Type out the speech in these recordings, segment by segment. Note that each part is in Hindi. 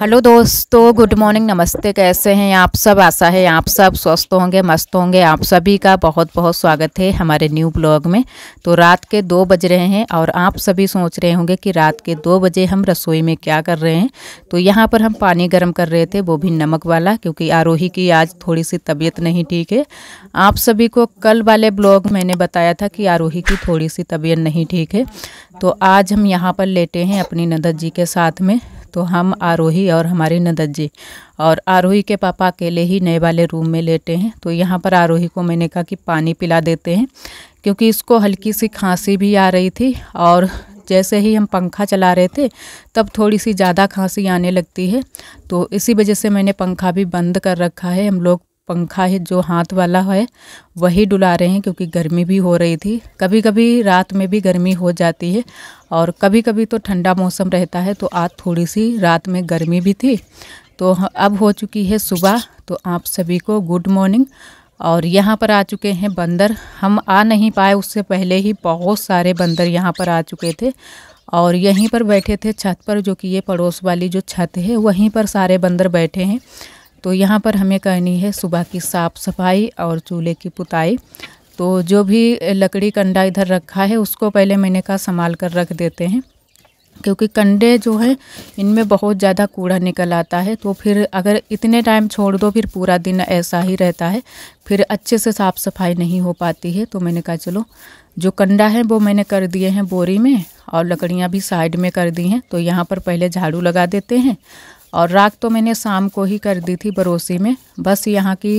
हेलो दोस्तों गुड मॉर्निंग नमस्ते कैसे हैं आप सब आशा है आप सब स्वस्थ होंगे मस्त होंगे आप सभी का बहुत बहुत स्वागत है हमारे न्यू ब्लॉग में तो रात के दो बज रहे हैं और आप सभी सोच रहे होंगे कि रात के दो बजे हम रसोई में क्या कर रहे हैं तो यहाँ पर हम पानी गर्म कर रहे थे वो भी नमक वाला क्योंकि आरोही की आज थोड़ी सी तबीयत नहीं ठीक है आप सभी को कल वाले ब्लॉग मैंने बताया था कि आरोही की थोड़ी सी तबीयत नहीं ठीक है तो आज हम यहाँ पर लेटे हैं अपनी नदद जी के साथ में तो हम आरोही और हमारी नदद जी और आरोही के पापा अकेले ही नए वाले रूम में लेटे हैं तो यहाँ पर आरोही को मैंने कहा कि पानी पिला देते हैं क्योंकि इसको हल्की सी खांसी भी आ रही थी और जैसे ही हम पंखा चला रहे थे तब थोड़ी सी ज़्यादा खांसी आने लगती है तो इसी वजह से मैंने पंखा भी बंद कर रखा है हम लोग पंखा है जो हाथ वाला है वही डुला रहे हैं क्योंकि गर्मी भी हो रही थी कभी कभी रात में भी गर्मी हो जाती है और कभी कभी तो ठंडा मौसम रहता है तो आज थोड़ी सी रात में गर्मी भी थी तो अब हो चुकी है सुबह तो आप सभी को गुड मॉर्निंग और यहाँ पर आ चुके हैं बंदर हम आ नहीं पाए उससे पहले ही बहुत सारे बंदर यहाँ पर आ चुके थे और यहीं पर बैठे थे छत पर जो कि ये पड़ोस वाली जो छत है वहीं पर सारे बंदर बैठे हैं तो यहाँ पर हमें करनी है सुबह की साफ़ सफाई और चूल्हे की पुताई तो जो भी लकड़ी कंडा इधर रखा है उसको पहले मैंने कहा संभाल कर रख देते हैं क्योंकि कंडे जो है इनमें बहुत ज़्यादा कूड़ा निकल आता है तो फिर अगर इतने टाइम छोड़ दो फिर पूरा दिन ऐसा ही रहता है फिर अच्छे से साफ़ सफाई नहीं हो पाती है तो मैंने कहा चलो जो कंडा है वो मैंने कर दिए हैं बोरी में और लकड़ियाँ भी साइड में कर दी हैं तो यहाँ पर पहले झाड़ू लगा देते हैं और राख तो मैंने शाम को ही कर दी थी बरोसी में बस यहाँ की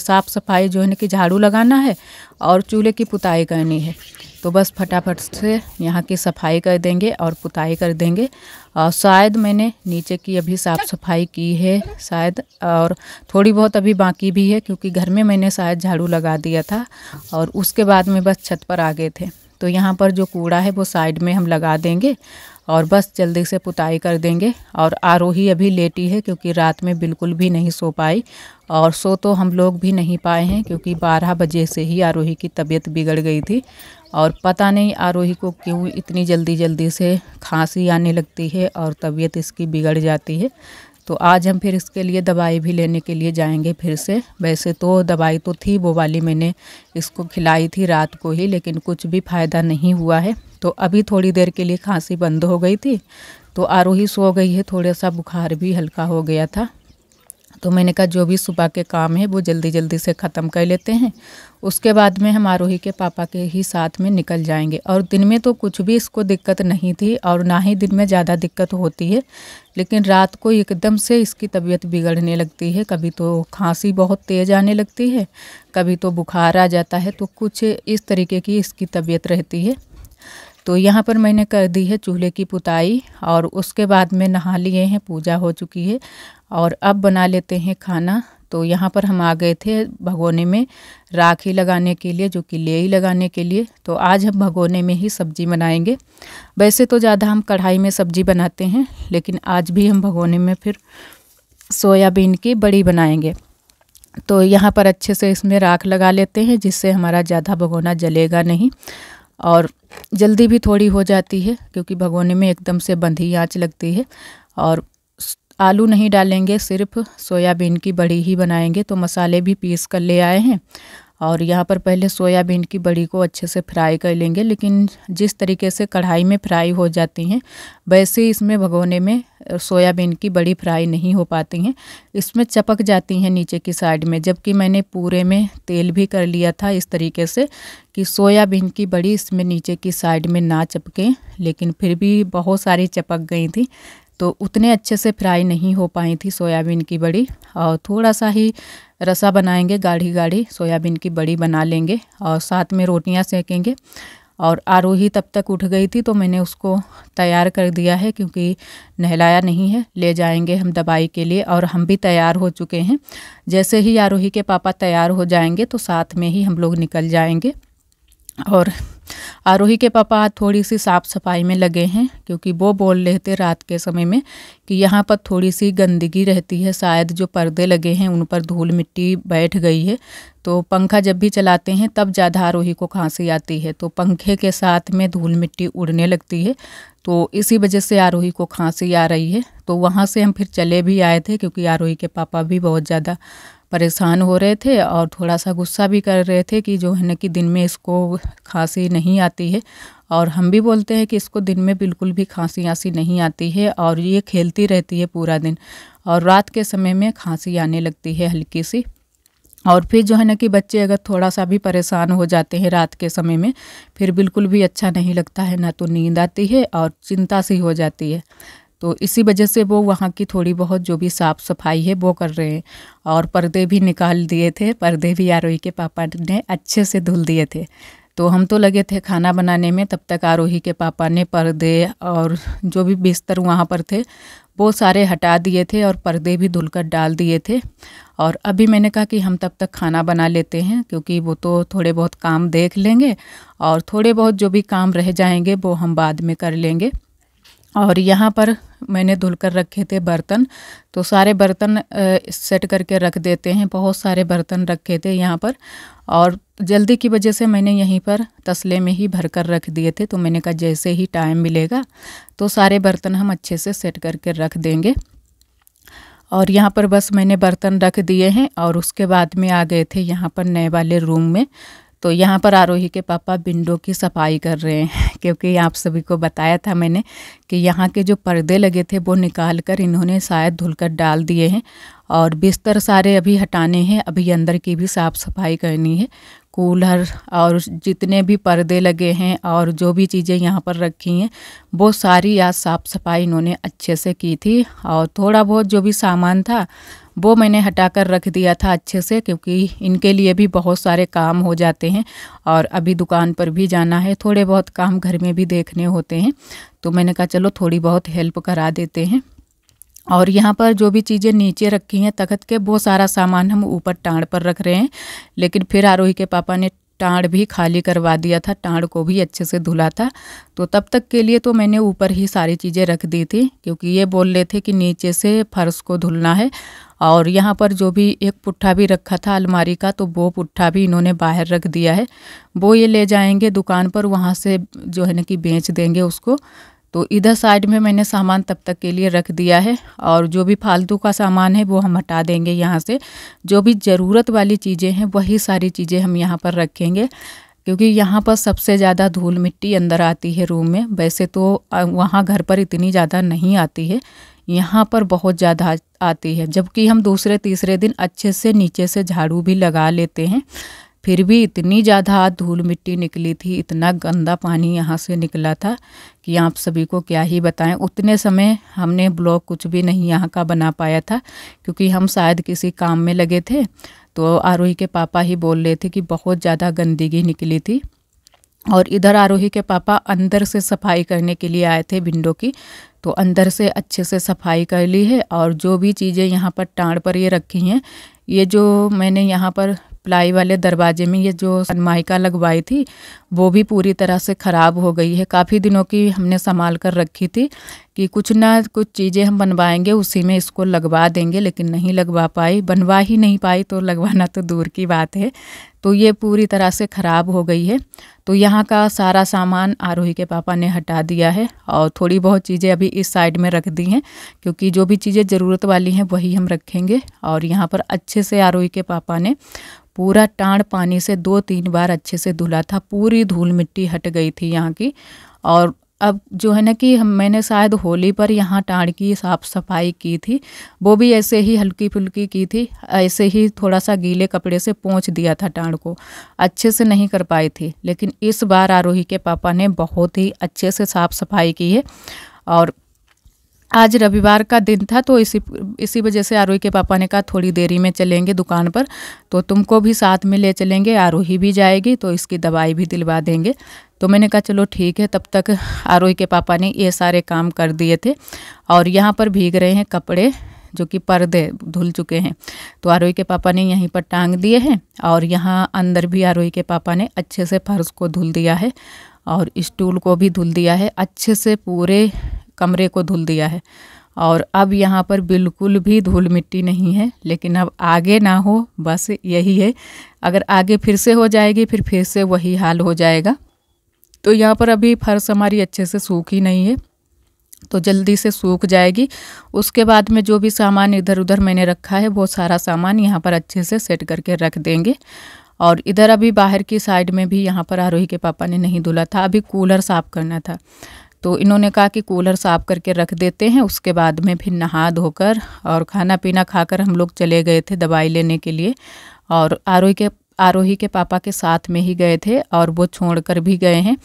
साफ़ सफाई जो है ना कि झाड़ू लगाना है और चूल्हे की पुताई करनी है तो बस फटाफट से यहाँ की सफाई कर देंगे और पुताई कर देंगे और शायद मैंने नीचे की अभी साफ़ सफाई की है शायद और थोड़ी बहुत अभी बाकी भी है क्योंकि घर में मैंने शायद झाड़ू लगा दिया था और उसके बाद में बस छत पर आ गए थे तो यहाँ पर जो कूड़ा है वो साइड में हम लगा देंगे और बस जल्दी से पुताई कर देंगे और आरोही अभी लेटी है क्योंकि रात में बिल्कुल भी नहीं सो पाई और सो तो हम लोग भी नहीं पाए हैं क्योंकि 12 बजे से ही आरोही की तबीयत बिगड़ गई थी और पता नहीं आरोही को क्यों इतनी जल्दी जल्दी से खांसी आने लगती है और तबीयत इसकी बिगड़ जाती है तो आज हम फिर इसके लिए दवाई भी लेने के लिए जाएंगे फिर से वैसे तो दवाई तो थी वो वाली मैंने इसको खिलाई थी रात को ही लेकिन कुछ भी फ़ायदा नहीं हुआ है तो अभी थोड़ी देर के लिए खांसी बंद हो गई थी तो आरोही सो गई है थोड़ा सा बुखार भी हल्का हो गया था तो मैंने कहा जो भी सुबह के काम है वो जल्दी जल्दी से ख़त्म कर लेते हैं उसके बाद में हम आरोही के पापा के ही साथ में निकल जाएंगे और दिन में तो कुछ भी इसको दिक्कत नहीं थी और ना ही दिन में ज़्यादा दिक्कत होती है लेकिन रात को एकदम से इसकी तबीयत बिगड़ने लगती है कभी तो खांसी बहुत तेज़ आने लगती है कभी तो बुखार आ जाता है तो कुछ इस तरीके की इसकी तबीयत रहती है तो यहाँ पर मैंने कर दी है चूल्हे की पुताई और उसके बाद में नहा लिए हैं पूजा हो चुकी है और अब बना लेते हैं खाना तो यहाँ पर हम आ गए थे भगोने में राखी लगाने के लिए जो कि लेई लगाने के लिए तो आज हम भगोने में ही सब्जी बनाएंगे वैसे तो ज़्यादा हम कढ़ाई में सब्जी बनाते हैं लेकिन आज भी हम भगोने में फिर सोयाबीन की बड़ी बनाएंगे तो यहाँ पर अच्छे से इसमें राख लगा लेते हैं जिससे हमारा ज़्यादा भगोना जलेगा नहीं और जल्दी भी थोड़ी हो जाती है क्योंकि भगोने में एकदम से बंधी आँच लगती है और आलू नहीं डालेंगे सिर्फ सोयाबीन की बड़ी ही बनाएंगे तो मसाले भी पीस कर ले आए हैं और यहाँ पर पहले सोयाबीन की बड़ी को अच्छे से फ्राई कर लेंगे लेकिन जिस तरीके से कढ़ाई में फ्राई हो जाती हैं वैसे इसमें भगोने में सोयाबीन की बड़ी फ्राई नहीं हो पाती हैं इसमें चपक जाती हैं नीचे की साइड में जबकि मैंने पूरे में तेल भी कर लिया था इस तरीके से कि सोयाबीन की बड़ी इसमें नीचे की साइड में ना चपके लेकिन फिर भी बहुत सारी चपक गई थी तो उतने अच्छे से फ्राई नहीं हो पाई थी सोयाबीन की बड़ी और थोड़ा सा ही रसा बनाएंगे गाढ़ी गाढ़ी सोयाबीन की बड़ी बना लेंगे और साथ में रोटियां सेकेंगे और आरोही तब तक उठ गई थी तो मैंने उसको तैयार कर दिया है क्योंकि नहलाया नहीं है ले जाएंगे हम दवाई के लिए और हम भी तैयार हो चुके हैं जैसे ही आरोही के पापा तैयार हो जाएंगे तो साथ में ही हम लोग निकल जाएंगे और आरोही के पापा थोड़ी सी साफ़ सफाई में लगे हैं क्योंकि वो बोल रहे थे रात के समय में कि यहाँ पर थोड़ी सी गंदगी रहती है शायद जो पर्दे लगे हैं उन पर धूल मिट्टी बैठ गई है तो पंखा जब भी चलाते हैं तब ज़्यादा आरोही को खांसी आती है तो पंखे के साथ में धूल मिट्टी उड़ने लगती है तो इसी वजह से आरोही को खांसी आ रही है तो वहाँ से हम फिर चले भी आए थे क्योंकि आरोही के पापा भी बहुत ज़्यादा परेशान हो रहे थे और थोड़ा सा गुस्सा भी कर रहे थे कि जो है ना कि दिन में इसको खांसी नहीं आती है और हम भी बोलते हैं कि इसको दिन में बिल्कुल भी खांसी आंसी नहीं आती है और ये खेलती रहती है पूरा दिन और रात के समय में खांसी आने लगती है हल्की सी और फिर जो है ना कि बच्चे अगर थोड़ा सा भी परेशान हो जाते हैं रात के समय में फिर बिल्कुल भी अच्छा नहीं लगता है ना तो नींद आती है और चिंता सी हो जाती है तो इसी वजह से वो वहाँ की थोड़ी बहुत जो भी साफ़ सफाई है वो कर रहे हैं और पर्दे भी निकाल दिए थे पर्दे भी आरोही के पापा ने अच्छे से धुल दिए थे तो हम तो लगे थे खाना बनाने में तब तक आरोही के पापा ने पर्दे और जो भी बिस्तर वहाँ पर थे वो सारे हटा दिए थे और पर्दे भी धुलकर डाल दिए थे और अभी मैंने कहा कि हम तब तक खाना बना लेते हैं क्योंकि वो तो थोड़े बहुत काम देख लेंगे और थोड़े बहुत जो भी काम रह जाएंगे वो हम बाद में कर लेंगे और यहाँ पर मैंने धुल कर रखे थे बर्तन तो सारे बर्तन सेट करके रख देते हैं बहुत सारे बर्तन रखे थे यहाँ पर और जल्दी की वजह से मैंने यहीं पर तसले में ही भर कर रख दिए थे तो मैंने कहा जैसे ही टाइम मिलेगा तो सारे बर्तन हम अच्छे से सेट करके रख देंगे और यहाँ पर बस मैंने बर्तन रख दिए हैं और उसके बाद में आ गए थे यहाँ पर नए वाले रूम में तो यहाँ पर आरोही के पापा विंडो की सफाई कर रहे हैं क्योंकि आप सभी को बताया था मैंने कि यहाँ के जो पर्दे लगे थे वो निकाल कर इन्होंने शायद धुलकर डाल दिए हैं और बिस्तर सारे अभी हटाने हैं अभी अंदर की भी साफ़ सफाई करनी है कूलर और जितने भी पर्दे लगे हैं और जो भी चीज़ें यहाँ पर रखी हैं वो सारी आज साफ़ सफाई इन्होंने अच्छे से की थी और थोड़ा बहुत जो भी सामान था वो मैंने हटाकर रख दिया था अच्छे से क्योंकि इनके लिए भी बहुत सारे काम हो जाते हैं और अभी दुकान पर भी जाना है थोड़े बहुत काम घर में भी देखने होते हैं तो मैंने कहा चलो थोड़ी बहुत हेल्प करा देते हैं और यहाँ पर जो भी चीज़ें नीचे रखी हैं तखत के वो सारा सामान हम ऊपर टाँड पर रख रहे हैं लेकिन फिर आरोही के पापा ने टाँड भी खाली करवा दिया था टाँड को भी अच्छे से धुला था तो तब तक के लिए तो मैंने ऊपर ही सारी चीज़ें रख दी थी क्योंकि ये बोल रहे थे कि नीचे से फर्श को धुलना है और यहाँ पर जो भी एक पुट्ठा भी रखा था अलमारी का तो वो पुट्ठा भी इन्होंने बाहर रख दिया है वो ये ले जाएंगे दुकान पर वहाँ से जो है ना कि बेच देंगे उसको तो इधर साइड में मैंने सामान तब तक के लिए रख दिया है और जो भी फालतू का सामान है वो हम हटा देंगे यहाँ से जो भी ज़रूरत वाली चीज़ें हैं वही सारी चीज़ें हम यहाँ पर रखेंगे क्योंकि यहाँ पर सबसे ज़्यादा धूल मिट्टी अंदर आती है रूम में वैसे तो वहाँ घर पर इतनी ज़्यादा नहीं आती है यहाँ पर बहुत ज़्यादा आती है जबकि हम दूसरे तीसरे दिन अच्छे से नीचे से झाड़ू भी लगा लेते हैं फिर भी इतनी ज़्यादा धूल मिट्टी निकली थी इतना गंदा पानी यहाँ से निकला था कि आप सभी को क्या ही बताएं उतने समय हमने ब्लॉग कुछ भी नहीं यहाँ का बना पाया था क्योंकि हम शायद किसी काम में लगे थे तो आरोही के पापा ही बोल रहे थे कि बहुत ज़्यादा गंदगी निकली थी और इधर आरोही के पापा अंदर से सफाई करने के लिए आए थे विंडो की तो अंदर से अच्छे से सफाई कर ली है और जो भी चीज़ें यहाँ पर टाँड़ पर ये रखी हैं ये जो मैंने यहाँ पर प्लाई वाले दरवाजे में ये जो सनमाइका लगवाई थी वो भी पूरी तरह से ख़राब हो गई है काफ़ी दिनों की हमने संभाल कर रखी थी कि कुछ ना कुछ चीज़ें हम बनवाएंगे उसी में इसको लगवा देंगे लेकिन नहीं लगवा पाई बनवा ही नहीं पाई तो लगवाना तो दूर की बात है तो ये पूरी तरह से ख़राब हो गई है तो यहाँ का सारा सामान आरोही के पापा ने हटा दिया है और थोड़ी बहुत चीज़ें अभी इस साइड में रख दी हैं क्योंकि जो भी चीज़ें ज़रूरत वाली हैं वही हम रखेंगे और यहाँ पर अच्छे से आरोही के पापा ने पूरा टाँड पानी से दो तीन बार अच्छे से धुला था पूरी पूरी धूल मिट्टी हट गई थी यहाँ की और अब जो है ना कि हम मैंने शायद होली पर यहाँ टाँड की साफ़ सफाई की थी वो भी ऐसे ही हल्की फुल्की की थी ऐसे ही थोड़ा सा गीले कपड़े से पोंछ दिया था टाँड को अच्छे से नहीं कर पाई थी लेकिन इस बार आरोही के पापा ने बहुत ही अच्छे से साफ़ सफाई की है और आज रविवार का दिन था तो इसी इसी वजह से आरोही के पापा ने कहा थोड़ी देरी में चलेंगे दुकान पर तो तुमको भी साथ में ले चलेंगे आरोही भी जाएगी तो इसकी दवाई भी दिलवा देंगे तो मैंने कहा चलो ठीक है तब तक आरोही के पापा ने ये सारे काम कर दिए थे और यहाँ पर भीग रहे हैं कपड़े जो कि पर्दे धुल चुके हैं तो आरोही के पापा ने यहीं पर टांग दिए हैं और यहाँ अंदर भी आरोही के पापा ने अच्छे से फर्श को धुल दिया है और स्टूल को भी धुल दिया है अच्छे से पूरे कमरे को धुल दिया है और अब यहाँ पर बिल्कुल भी धूल मिट्टी नहीं है लेकिन अब आगे ना हो बस यही है अगर आगे फिर से हो जाएगी फिर फिर से वही हाल हो जाएगा तो यहाँ पर अभी फर्श हमारी अच्छे से सूख ही नहीं है तो जल्दी से सूख जाएगी उसके बाद में जो भी सामान इधर उधर मैंने रखा है वो सारा सामान यहाँ पर अच्छे से सेट करके रख देंगे और इधर अभी बाहर की साइड में भी यहाँ पर आरोही के पापा ने नहीं धुला था अभी कूलर साफ़ करना था तो इन्होंने कहा कि कूलर साफ़ करके रख देते हैं उसके बाद में फिर नहा धोकर और खाना पीना खाकर हम लोग चले गए थे दवाई लेने के लिए और आरोही के आरोही के पापा के साथ में ही गए थे और वो छोड़ कर भी गए हैं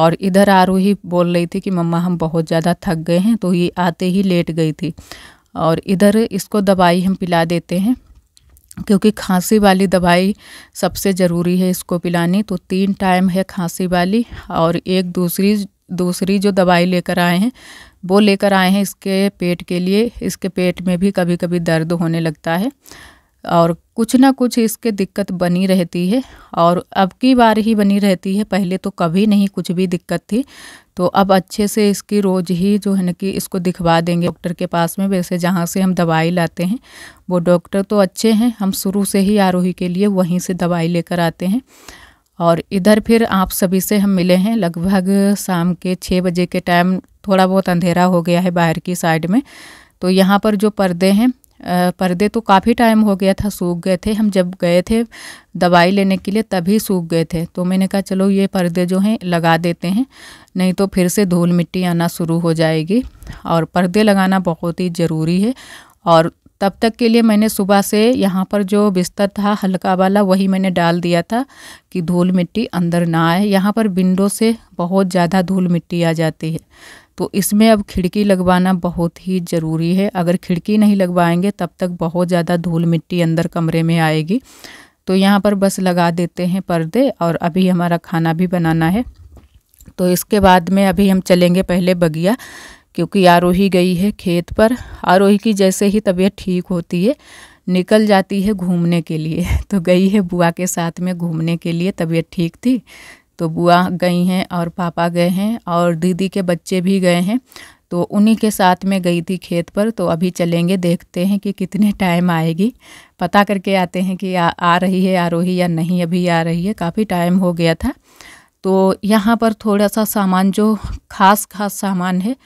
और इधर आरोही बोल रही थी कि मम्मा हम बहुत ज़्यादा थक गए हैं तो ये आते ही लेट गई थी और इधर इसको दवाई हम पिला देते हैं क्योंकि खांसी वाली दवाई सबसे ज़रूरी है इसको पिलानी तो तीन टाइम है खांसी वाली और एक दूसरी दूसरी जो दवाई लेकर आए हैं वो लेकर आए हैं इसके पेट के लिए इसके पेट में भी कभी कभी दर्द होने लगता है और कुछ ना कुछ इसके दिक्कत बनी रहती है और अब की बार ही बनी रहती है पहले तो कभी नहीं कुछ भी दिक्कत थी तो अब अच्छे से इसकी रोज़ ही जो है ना कि इसको दिखवा देंगे डॉक्टर के पास में वैसे जहाँ से हम दवाई लाते हैं वो डॉक्टर तो अच्छे हैं हम शुरू से ही आरोही के लिए वहीं से दवाई लेकर आते हैं और इधर फिर आप सभी से हम मिले हैं लगभग शाम के छः बजे के टाइम थोड़ा बहुत अंधेरा हो गया है बाहर की साइड में तो यहाँ पर जो पर्दे हैं पर्दे तो काफ़ी टाइम हो गया था सूख गए थे हम जब गए थे दवाई लेने के लिए तभी सूख गए थे तो मैंने कहा चलो ये पर्दे जो हैं लगा देते हैं नहीं तो फिर से धूल मिट्टी आना शुरू हो जाएगी और पर्दे लगाना बहुत ही ज़रूरी है और तब तक के लिए मैंने सुबह से यहाँ पर जो बिस्तर था हल्का वाला वही मैंने डाल दिया था कि धूल मिट्टी अंदर ना आए यहाँ पर विंडो से बहुत ज़्यादा धूल मिट्टी आ जाती है तो इसमें अब खिड़की लगवाना बहुत ही ज़रूरी है अगर खिड़की नहीं लगवाएंगे तब तक बहुत ज़्यादा धूल मिट्टी अंदर कमरे में आएगी तो यहाँ पर बस लगा देते हैं पर्दे और अभी हमारा खाना भी बनाना है तो इसके बाद में अभी हम चलेंगे पहले बगिया क्योंकि आरोही गई है खेत पर आरोही की जैसे ही तबीयत ठीक होती है निकल जाती है घूमने के लिए तो गई है बुआ के साथ में घूमने के लिए तबीयत ठीक थी तो बुआ गई हैं और पापा गए हैं और दीदी के बच्चे भी गए हैं तो उन्हीं के साथ में गई थी खेत पर तो अभी चलेंगे देखते हैं कि कितने टाइम आएगी पता करके आते हैं कि आ, आ रही है आरोही या नहीं अभी आ रही है काफ़ी टाइम हो गया था तो यहाँ पर थोड़ा सा सामान जो खास खास सामान है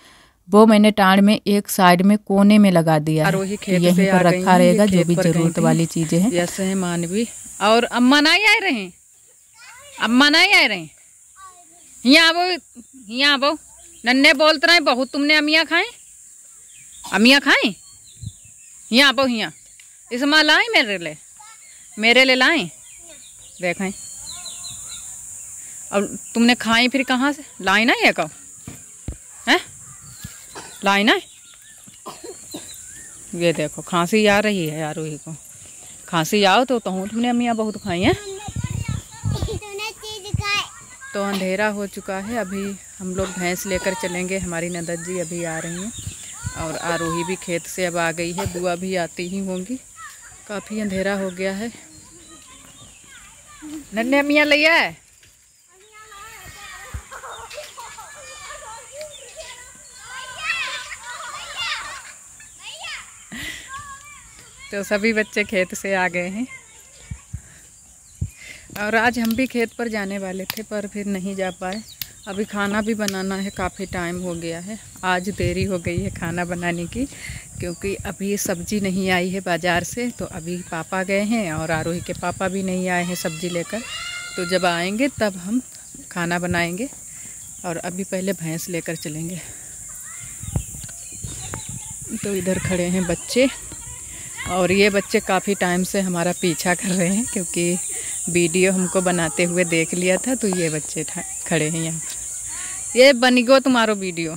वो मैंने टाण में एक साइड में कोने में लगा दिया यहीं पर रखा रहेगा जो भी जरूरत वाली चीजें हैं जैसे है मानवी और अम्मा ना ही आए रहे अम्मा ना ही आए रहे यहाँ वो यहाँ वो नन्हे बोलते रहे बहुत तुमने अमिया खाए अमिया खाए यहाँ आबो यहाँ इस माँ लाए मेरे लिए मेरे लिए लाए देखें अब तुमने खाई फिर कहाँ से लाए ना ये कहो लाई ना ये देखो खांसी आ रही है यार वही को खांसी आओ तो तुम तो तुमने अम्मिया बहुत खाई है तो अंधेरा हो चुका है अभी हम लोग भैंस लेकर चलेंगे हमारी नंदद जी अभी आ रही हैं और आरोही भी खेत से अब आ गई है बुआ भी आती ही होंगी काफ़ी अंधेरा हो गया है नन्हे मियाँ लिया है तो सभी बच्चे खेत से आ गए हैं और आज हम भी खेत पर जाने वाले थे पर फिर नहीं जा पाए अभी खाना भी बनाना है काफ़ी टाइम हो गया है आज देरी हो गई है खाना बनाने की क्योंकि अभी सब्ज़ी नहीं आई है बाज़ार से तो अभी पापा गए हैं और आरोही के पापा भी नहीं आए हैं सब्ज़ी लेकर तो जब आएंगे तब हम खाना बनाएंगे और अभी पहले भैंस लेकर चलेंगे तो इधर खड़े हैं बच्चे और ये बच्चे काफ़ी टाइम से हमारा पीछा कर रहे हैं क्योंकि वीडियो हमको बनाते हुए देख लिया था तो ये बच्चे खड़े हैं यहाँ ये बन गो तुम्हारो वीडियो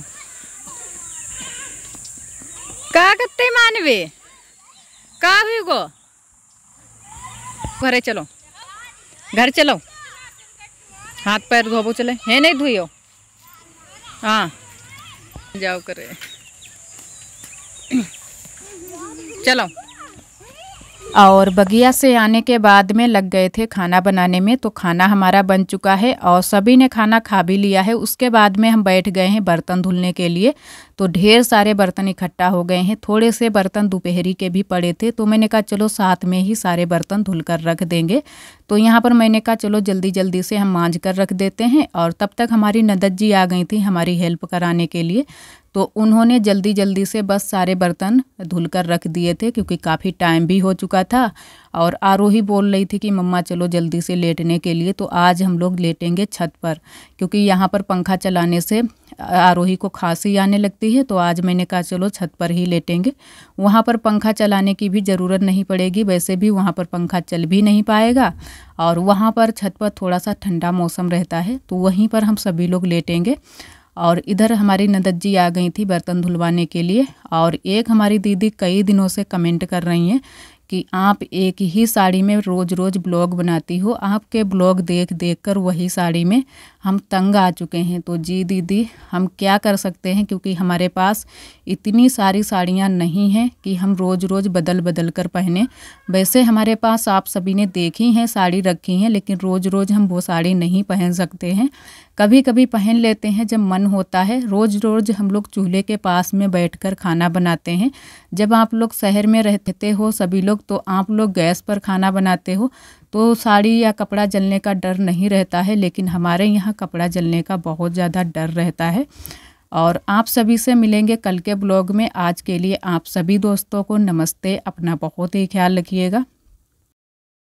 का करते मानवे का भी गो घरे चलो घर चलो हाथ पैर धोबो चले है नहीं धोयो हाँ जाओ करे चलो और बगिया से आने के बाद में लग गए थे खाना बनाने में तो खाना हमारा बन चुका है और सभी ने खाना खा भी लिया है उसके बाद में हम बैठ गए हैं बर्तन धुलने के लिए तो ढेर सारे बर्तन इकट्ठा हो गए हैं थोड़े से बर्तन दोपहरी के भी पड़े थे तो मैंने कहा चलो साथ में ही सारे बर्तन धुल कर रख देंगे तो यहाँ पर मैंने कहा चलो जल्दी जल्दी से हम मांझ कर रख देते हैं और तब तक हमारी नदत जी आ गई थी हमारी हेल्प कराने के लिए तो उन्होंने जल्दी जल्दी से बस सारे बर्तन धुल कर रख दिए थे क्योंकि काफ़ी टाइम भी हो चुका था और आरोही बोल रही थी कि मम्मा चलो जल्दी से लेटने के लिए तो आज हम लोग लेटेंगे छत पर क्योंकि यहाँ पर पंखा चलाने से आरोही को खांसी आने लगती है तो आज मैंने कहा चलो छत पर ही लेटेंगे वहाँ पर पंखा चलाने की भी ज़रूरत नहीं पड़ेगी वैसे भी वहाँ पर पंखा चल भी नहीं पाएगा और वहाँ पर छत पर थोड़ा सा ठंडा मौसम रहता है तो वहीं पर हम सभी लोग लेटेंगे और इधर हमारी नदद जी आ गई थी बर्तन धुलवाने के लिए और एक हमारी दीदी कई दिनों से कमेंट कर रही हैं कि आप एक ही साड़ी में रोज़ रोज़ ब्लॉग बनाती हो आपके ब्लॉग देख देख कर वही साड़ी में हम तंग आ चुके हैं तो जी दीदी हम क्या कर सकते हैं क्योंकि हमारे पास इतनी सारी साड़ियाँ नहीं हैं कि हम रोज़ रोज़ बदल बदल कर पहने वैसे हमारे पास आप सभी ने देखी हैं साड़ी रखी हैं लेकिन रोज़ रोज़ हम वो साड़ी नहीं पहन सकते हैं कभी कभी पहन लेते हैं जब मन होता है रोज़ रोज़ हम लोग चूल्हे के पास में बैठ खाना बनाते हैं जब आप लोग शहर में रहते हो सभी लोग तो आप लोग गैस पर खाना बनाते हो तो साड़ी या कपड़ा जलने का डर नहीं रहता है लेकिन हमारे यहाँ कपड़ा जलने का बहुत ज़्यादा डर रहता है और आप सभी से मिलेंगे कल के ब्लॉग में आज के लिए आप सभी दोस्तों को नमस्ते अपना बहुत ही ख्याल रखिएगा